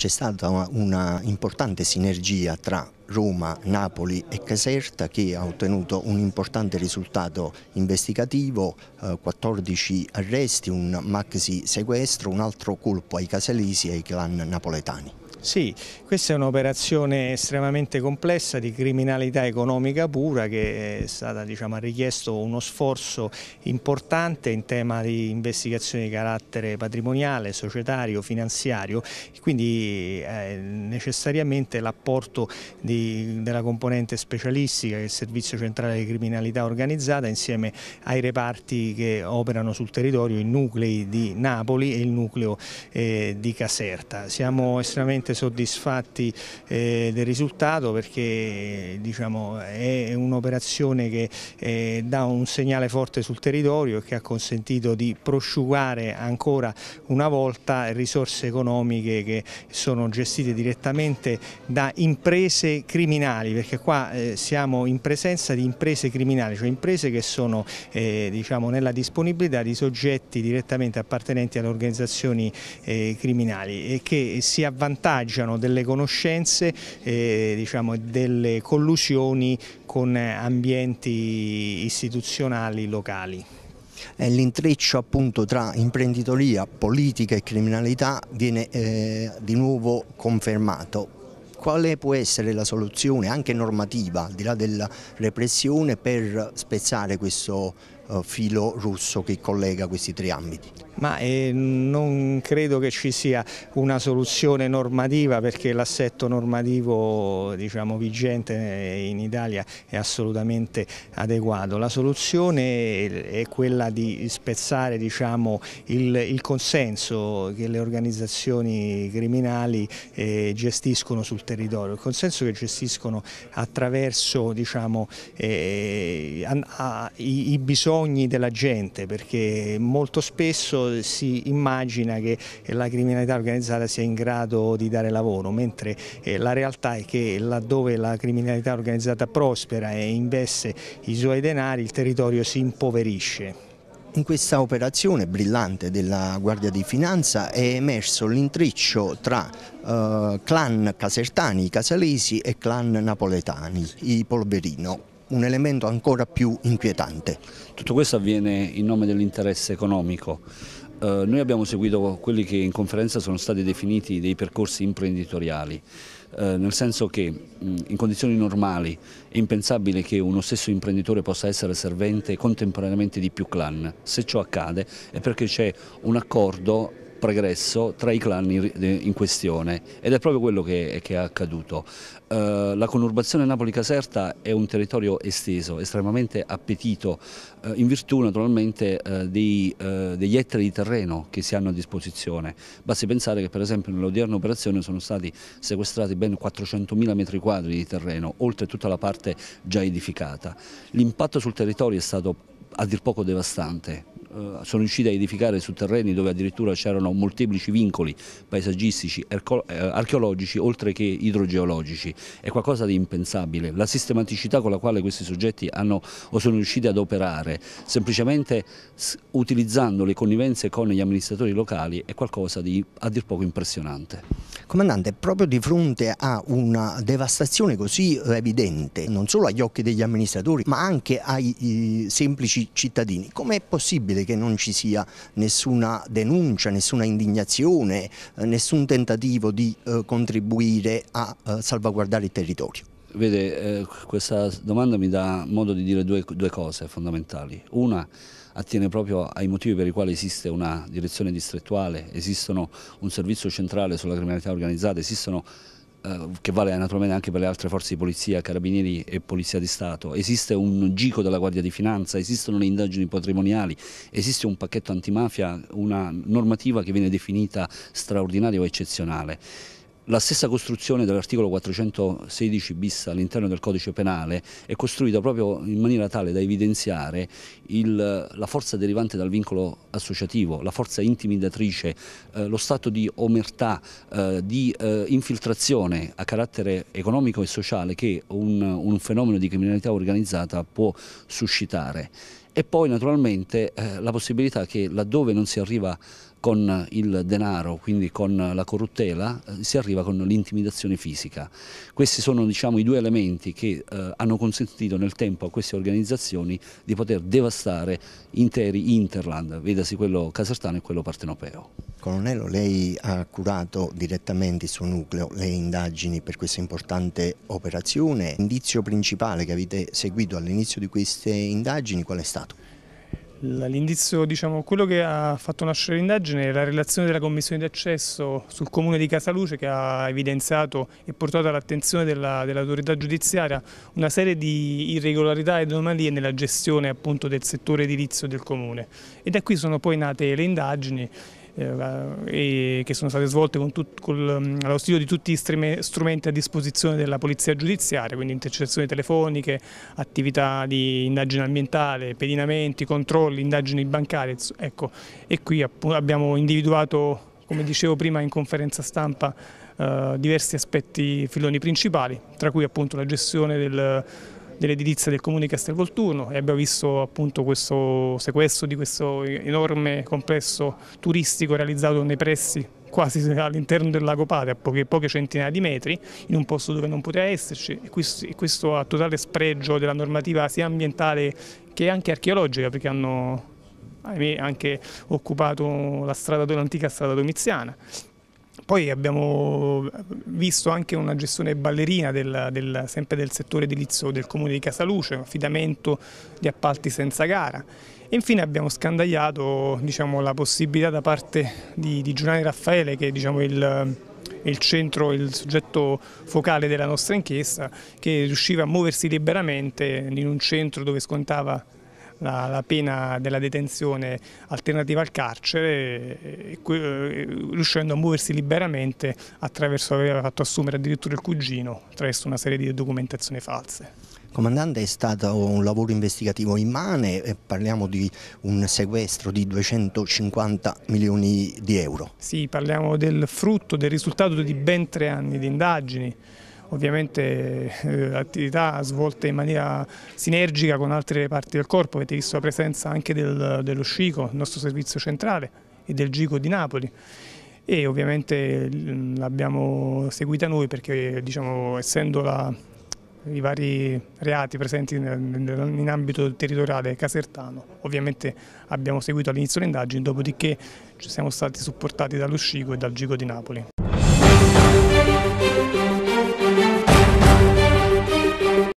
c'è stata una, una importante sinergia tra Roma, Napoli e Caserta che ha ottenuto un importante risultato investigativo, 14 eh, arresti, un maxi sequestro, un altro colpo ai casalisi e ai clan napoletani. Sì, questa è un'operazione estremamente complessa di criminalità economica pura che è stata diciamo, ha richiesto uno sforzo importante in tema di investigazione di carattere patrimoniale, societario, finanziario e quindi eh, necessariamente l'apporto della componente specialistica che è il Servizio Centrale di Criminalità Organizzata insieme ai reparti che operano sul territorio, i nuclei di Napoli e il nucleo eh, di Caserta. Siamo estremamente assolutamente soddisfatti eh, del risultato perché diciamo, è un'operazione che eh, dà un segnale forte sul territorio e che ha consentito di prosciugare ancora una volta risorse economiche che sono gestite direttamente da imprese criminali perché qua eh, siamo in presenza di imprese criminali, cioè imprese che sono eh, diciamo, nella disponibilità di soggetti direttamente appartenenti alle organizzazioni eh, criminali e che si avvantaggiano ingaggiano delle conoscenze eh, diciamo, e diciamo, delle collusioni con ambienti istituzionali locali l'intreccio appunto tra imprenditoria, politica e criminalità viene eh, di nuovo confermato. Quale può essere la soluzione, anche normativa, al di là della repressione, per spezzare questo eh, filo russo che collega questi tre ambiti. Ma eh, non credo che ci sia una soluzione normativa perché l'assetto normativo diciamo, vigente in Italia è assolutamente adeguato. La soluzione è quella di spezzare diciamo, il, il, consenso che le organizzazioni criminali eh, gestiscono sul territorio, il consenso che gestiscono attraverso diciamo, eh, a, a, i, i bisogni sogni della gente perché molto spesso si immagina che la criminalità organizzata sia in grado di dare lavoro, mentre eh, la realtà è che laddove la criminalità organizzata prospera e investe i suoi denari il territorio si impoverisce. In questa operazione brillante della Guardia di Finanza è emerso l'intriccio tra eh, clan casertani, casalesi e clan napoletani, i Polverino un elemento ancora più inquietante. Tutto questo avviene in nome dell'interesse economico. Eh, noi abbiamo seguito quelli che in conferenza sono stati definiti dei percorsi imprenditoriali, eh, nel senso che mh, in condizioni normali è impensabile che uno stesso imprenditore possa essere servente contemporaneamente di più clan. Se ciò accade è perché c'è un accordo pregresso tra i clan eh, in, questione ed è proprio quello che, che è accaduto. Uh, la conurbazione Napoli-Caserta è un territorio esteso, estremamente appetito, uh, in virtù naturalmente uh, dei, degli ettari di terreno che si hanno a disposizione. Basti pensare che per esempio nell'odierna operazione sono stati sequestrati ben 400.000 metri quadri di terreno, oltre tutta la parte già edificata. L'impatto sul territorio è stato a dir poco devastante eh, sono riusciti a edificare su terreni dove addirittura c'erano molteplici vincoli paesaggistici, eh, archeologici oltre che idrogeologici, è qualcosa di impensabile, la sistematicità con la quale questi soggetti hanno o sono riusciti ad operare semplicemente utilizzando le connivenze con gli amministratori locali è qualcosa di a dir poco impressionante. Comandante, proprio di fronte a una devastazione così evidente, non solo agli occhi degli amministratori ma anche ai semplici cittadini, com'è possibile succede che non ci sia nessuna denuncia, nessuna indignazione, eh, nessun tentativo di eh, contribuire a eh, salvaguardare il territorio. Vede, eh, questa domanda mi dà modo di dire due, due, cose fondamentali. Una attiene proprio ai motivi per i quali esiste una direzione distrettuale, esistono un servizio centrale sulla criminalità organizzata, esistono eh, che vale naturalmente anche per le altre forze di polizia, carabinieri e polizia di Stato, esiste un GICO della Guardia di Finanza, esistono le indagini patrimoniali, esiste un pacchetto antimafia, una normativa che viene definita straordinaria o eccezionale. La stessa costruzione dell'articolo 416 bis all'interno del codice penale è costruita proprio in maniera tale da evidenziare il, la forza derivante dal vincolo associativo, la forza intimidatrice, eh, lo stato di omertà, eh, di eh, infiltrazione a carattere economico e sociale che un, un fenomeno di criminalità organizzata può suscitare e poi naturalmente eh, la possibilità che laddove non si arriva con il denaro, quindi con la corruttela, eh, si arriva con l'intimidazione fisica. Questi sono diciamo, i due elementi che eh, hanno consentito nel tempo a queste organizzazioni di poter devastare interi Interland, vedasi quello casertano e quello partenopeo. Colonnello, lei ha curato direttamente il suo nucleo, le indagini per questa importante operazione. L'indizio principale che avete seguito all'inizio di queste indagini qual è stato? L'indizio, diciamo, quello che ha fatto nascere l'indagine è la relazione della commissione di accesso sul comune di Casaluce che ha evidenziato e portato all'attenzione dell'autorità dell giudiziaria una serie di irregolarità e anomalie nella gestione appunto del settore edilizio del comune. E da qui sono poi nate le indagini eh, e che sono state svolte con, tut, col, mm, all'ausilio di tutti gli strumenti a disposizione della polizia giudiziaria, quindi intercettazioni telefoniche, attività di indagine ambientale, pedinamenti, controlli, indagini bancarie, ecco, e qui abbiamo individuato come dicevo prima in conferenza stampa, eh, diversi aspetti filoni principali, tra cui appunto la gestione del, dell'edilizia del comune di Castelvolturno e abbiamo visto appunto questo sequestro di questo enorme complesso turistico realizzato nei pressi quasi all'interno del lago Padre, a poche, poche, centinaia di metri in un posto dove non poteva esserci e questo, e questo a totale spregio della normativa sia ambientale che anche archeologica perché hanno ahimè, anche occupato l'antica strada, strada domiziana poi abbiamo eh, visto anche una gestione ballerina del, del, sempre del settore edilizio del comune di Casaluce, un affidamento di appalti senza gara. E infine abbiamo scandagliato diciamo, la possibilità da parte di, di Giuliani Raffaele, che diciamo, è diciamo, il, il centro, il soggetto focale della nostra inchiesta, che riusciva a muoversi liberamente in un centro dove scontava la, la pena della detenzione alternativa al carcere, eh, eh, riuscendo a muoversi liberamente attraverso, aveva fatto assumere addirittura il cugino attraverso una serie di documentazioni false. Comandante è stato un lavoro investigativo immane, parliamo di un sequestro di 250 milioni di euro. Sì, parliamo del frutto, del risultato di ben tre anni di indagini ovviamente eh, attività svolte in maniera sinergica con altre parti del corpo, avete visto la presenza anche del, dello Scico, il nostro servizio centrale e del Gico di Napoli e ovviamente mm, l'abbiamo seguita noi perché diciamo, essendo la, i vari reati presenti in ambito territoriale casertano. Ovviamente abbiamo seguito all'inizio le indagini, dopodiché ci siamo stati supportati dallo Scico e dal Gico di Napoli.